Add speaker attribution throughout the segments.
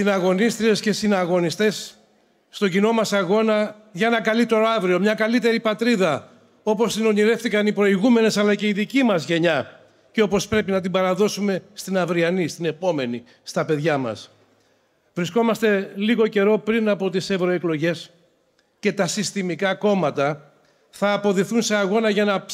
Speaker 1: συναγωνίστριες και συναγωνιστές στον κοινό μας αγώνα για ένα καλύτερο αύριο, μια καλύτερη πατρίδα, όπως την ονειρεύτηκαν οι προηγούμενες αλλά και η δική μας γενιά και όπως πρέπει να την παραδώσουμε στην αυριανή, στην επόμενη, στα παιδιά μας. Βρισκόμαστε λίγο καιρό πριν από τις ευρωεκλογές και τα συστημικά κόμματα θα αποδεθούν σε αγώνα για να,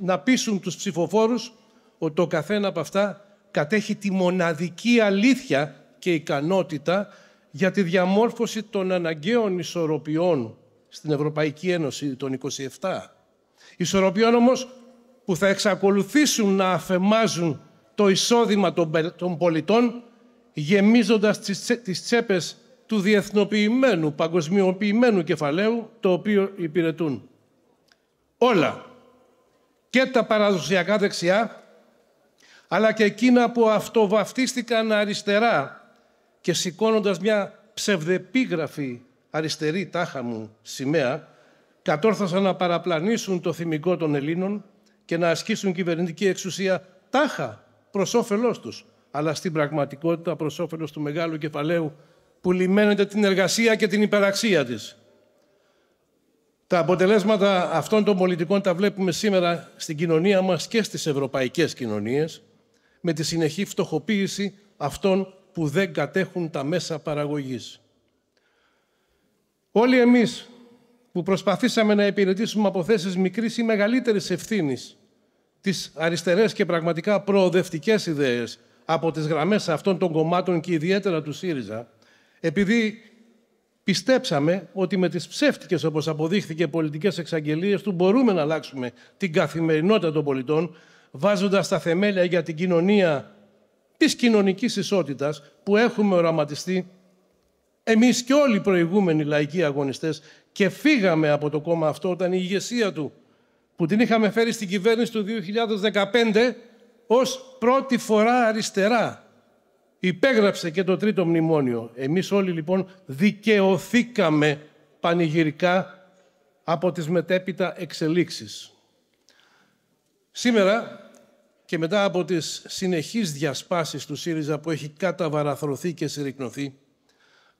Speaker 1: να πείσουν τους ψηφοφόρους ότι το καθένα από αυτά κατέχει τη μοναδική αλήθεια και ικανότητα για τη διαμόρφωση των αναγκαίων ισορροπιών στην Ευρωπαϊκή Ένωση των 27. Ισορροπιών όμως που θα εξακολουθήσουν να αφεμάζουν το εισόδημα των πολιτών γεμίζοντας τις τσέπες του διεθνοποιημένου, παγκοσμιοποιημένου κεφαλαίου το οποίο υπηρετούν. Όλα, και τα παραδοσιακά δεξιά, αλλά και εκείνα που αυτοβαφτίστηκαν αριστερά και σηκώνοντας μια ψευδεπίγραφη αριστερή τάχα μου σημαία, κατόρθωσαν να παραπλανήσουν το θυμικό των Ελλήνων και να ασκήσουν κυβερνητική εξουσία τάχα προς όφελός τους, αλλά στην πραγματικότητα προς όφελος του μεγάλου κεφαλαίου που λιμένεται την εργασία και την υπεραξία της. Τα αποτελέσματα αυτών των πολιτικών τα βλέπουμε σήμερα στην κοινωνία μας και στις ευρωπαϊκές κοινωνίες, με τη συνεχή φτωχοποίηση αυτών που δεν κατέχουν τα μέσα παραγωγής. Όλοι εμείς που προσπαθήσαμε να υπηρετήσουμε από θέσεις μικρής ή μεγαλύτερης ευθύνης τις αριστερές και πραγματικά προοδευτικές ιδέες από τις γραμμές αυτών των κομμάτων και ιδιαίτερα του ΣΥΡΙΖΑ, επειδή πιστέψαμε ότι με τις ψεύτικες, όπως αποδείχθηκε, πολιτικές εξαγγελίες του μπορούμε να αλλάξουμε την καθημερινότητα των πολιτών, βάζοντας τα θεμέλια για την κοινωνία της κοινωνικής ισότητας που έχουμε οραματιστεί εμείς και όλοι οι προηγούμενοι λαϊκοί αγωνιστές και φύγαμε από το κόμμα αυτό όταν η ηγεσία του που την είχαμε φέρει στην κυβέρνηση του 2015 ως πρώτη φορά αριστερά. Υπέγραψε και το τρίτο μνημόνιο. Εμείς όλοι λοιπόν δικαιωθήκαμε πανηγυρικά από τις μετέπειτα εξελίξεις. Σήμερα και μετά από τις συνεχείς διασπάσεις του ΣΥΡΙΖΑ που έχει καταβαραθρωθεί και συρρυκνωθεί,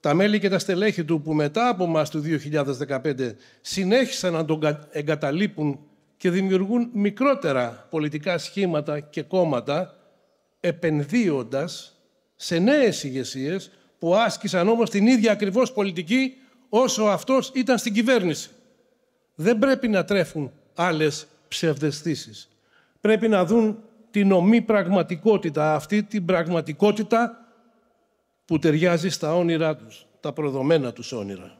Speaker 1: τα μέλη και τα στελέχη του που μετά από μας του 2015 συνέχισαν να τον εγκαταλείπουν και δημιουργούν μικρότερα πολιτικά σχήματα και κόμματα, επενδύοντας σε νέες ηγεσίες που άσκησαν όμως την ίδια ακριβώς πολιτική όσο αυτός ήταν στην κυβέρνηση. Δεν πρέπει να τρέφουν άλλες ψευδεστήσεις. Πρέπει να δουν την ομή πραγματικότητα, αυτή την πραγματικότητα που ταιριάζει στα όνειρά τους, τα προδομένα τους όνειρα.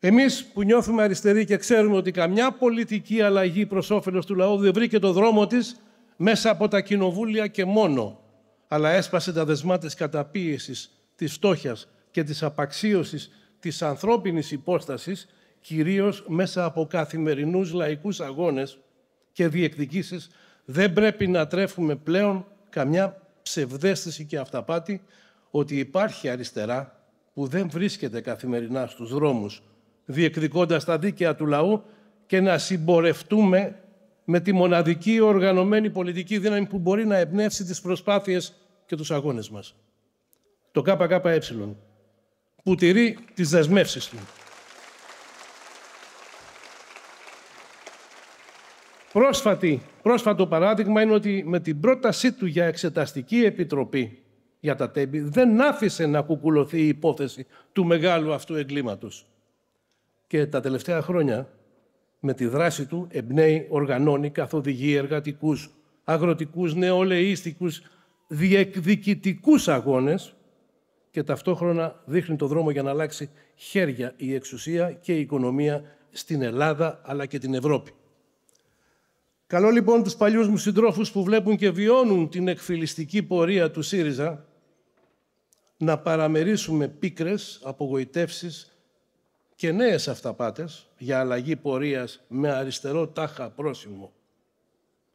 Speaker 1: Εμείς που νιώθουμε αριστεροί και ξέρουμε ότι καμιά πολιτική αλλαγή προς όφελος του λαού δεν βρήκε το δρόμο της μέσα από τα κοινοβούλια και μόνο, αλλά έσπασε τα δεσμά της καταπίεσης, της φτώχειας και της απαξίωσης της ανθρώπινης υπόστασης, κυρίως μέσα από καθημερινούς λαϊκούς αγώνες και διεκδικήσεις δεν πρέπει να τρέφουμε πλέον καμιά ψευδέστηση και αυταπάτη ότι υπάρχει αριστερά που δεν βρίσκεται καθημερινά στους δρόμους διεκδικώντας τα δίκαια του λαού και να συμπορευτούμε με τη μοναδική οργανωμένη πολιτική δύναμη που μπορεί να εμπνεύσει τις προσπάθειες και τους αγώνες μας. Το ΚΚΕ, που τηρεί τις δεσμεύσεις του. Πρόσφατη, πρόσφατο παράδειγμα είναι ότι με την πρότασή του για εξεταστική επιτροπή για τα τέμπη δεν άφησε να κουκουλωθεί η υπόθεση του μεγάλου αυτού εγκλήματος. Και τα τελευταία χρόνια με τη δράση του εμπνέει, οργανώνει, καθοδηγεί εργατικούς, αγροτικούς, νεολαίστικους, διεκδικητικούς αγώνες και ταυτόχρονα δείχνει το δρόμο για να αλλάξει χέρια η εξουσία και η οικονομία στην Ελλάδα αλλά και την Ευρώπη. Καλό λοιπόν τους παλιούς μου συντρόφους που βλέπουν και βιώνουν την εκφυλιστική πορεία του ΣΥΡΙΖΑ να παραμερίσουμε πίκρες, απογοητεύσεις και νέες αυταπάτες για αλλαγή πορείας με αριστερό τάχα πρόσημο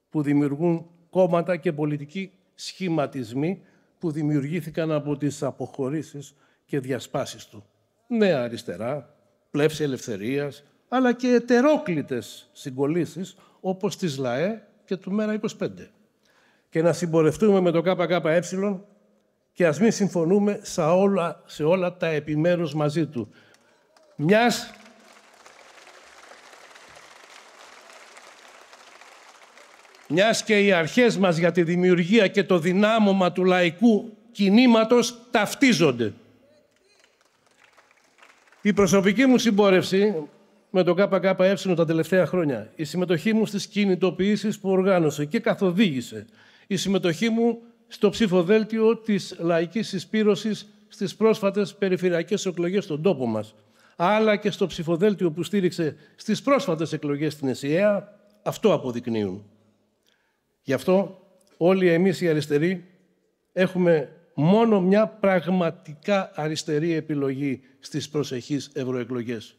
Speaker 1: που δημιουργούν κόμματα και πολιτικοί σχηματισμοί που δημιουργήθηκαν από τις αποχωρήσεις και διασπάσεις του. Νέα αριστερά, πλεύση ελευθερίας, αλλά και ετερόκλητες συγκολήσεις όπως της ΛΑΕ και του ΜΕΡΑ25. Και να συμπορευτούμε με το ΚΚΕ και ας μην συμφωνούμε σε όλα, σε όλα τα επιμέρους μαζί του. Μιας μιας και οι αρχές μας για τη δημιουργία και το δυνάμωμα του λαϊκού κινήματος ταυτίζονται. Η προσωπική μου συμπόρευση με τον ΚΚΕ τα τελευταία χρόνια. Η συμμετοχή μου στις κινητοποιήσεις που οργάνωσε και καθοδήγησε. Η συμμετοχή μου στο ψηφοδέλτιο της λαϊκής συσπήρωσης στις πρόσφατες περιφερειακές εκλογές στον τόπο μας, αλλά και στο ψηφοδέλτιο που στήριξε στις πρόσφατες εκλογές στην ΕΣΥΑ, αυτό αποδεικνύουν. Γι' αυτό όλοι εμείς οι αριστεροί έχουμε μόνο μια πραγματικά αριστερή επιλογή στις προσεχείς ευρωεκλογές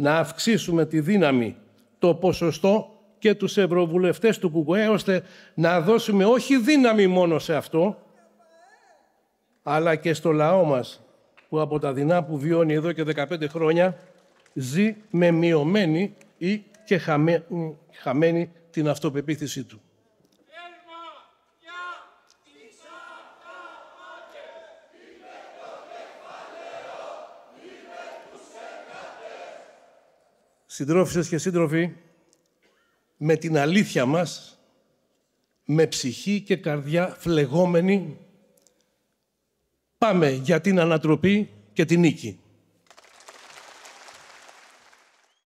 Speaker 1: να αυξήσουμε τη δύναμη, το ποσοστό και τους ευρωβουλευτές του ΚΚΕ, ώστε να δώσουμε όχι δύναμη μόνο σε αυτό, αλλά και στο λαό μας, που από τα δεινά που βιώνει εδώ και 15 χρόνια, ζει με μειωμένη ή και χαμένη, χαμένη την αυτοπεποίθησή του. συντρόφισσες και σύντροφοι, με την αλήθεια μας, με ψυχή και καρδιά φλεγόμενη, πάμε για την ανατροπή και την νίκη.